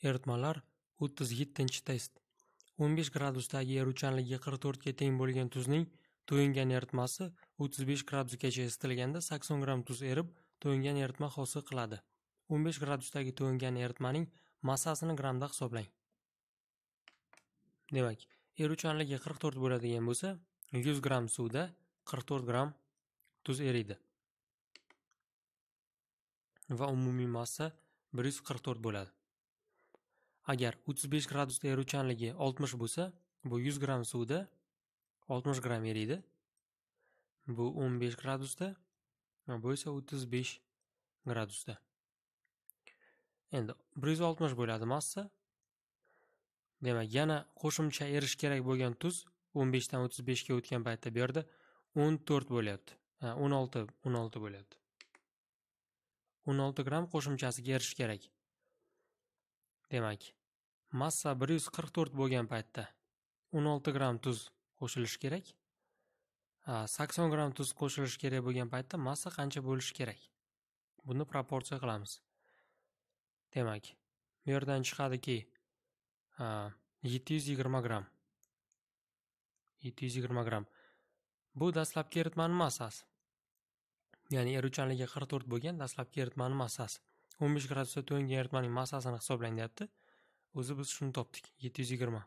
Eritmalar 37-test. 15 gradusdagi eruvchanligi 44 ga teng bo'lgan tuzning to'yingan eritmasi 35 gradusgacha isitilganda 80 gramm tuz erib, to'yingan eritma hosil qiladi. 15 gradusdagi to'yingan eritmaning massasini gramda hisoblang. Demak, eruvchanligi 44 bo'ladigan bo'lsa, 100 gramm suvda 44 gramm tuz eriydi. Va umumiy massa 144 bo'ladi. Agar 35 gradusda eruvchanligi 60 bo'lsa, bu 100 gram suvda 60 gram eriydi. Bu 15 gradusda, bu esa 35 gradusda. Endi 160 bo'ladi massa. Demak, yana qo'shimcha erish kerak bo'lgan tuz 15 dan 35 ga o'tgan paytda bu yerda 14 bo'lyapti. 16, 16 bo'lyapti. 16 gram qo'shimchasiga erish kerak. Demak, massa 144 bo'lgan paytda 16 gramm tuz qo'shilishi kerak. 80 gramm tuz qo'shilishi kerak bo'lgan paytda massa qancha bo'lishi kerak? Buni proporsiya qilamiz. Demak, bu yerdan chiqadiki 720 gramm. 720 gramm. Bu dastlabki eritmani massasi. Ya'ni eruvchanligi 44 bo'lgan dastlabki eritmani massasi. o'n besh gradusda to'yingan eritmaning massasini hisoblang deyapti o'zi biz shuni topdik yetti yuz yigirma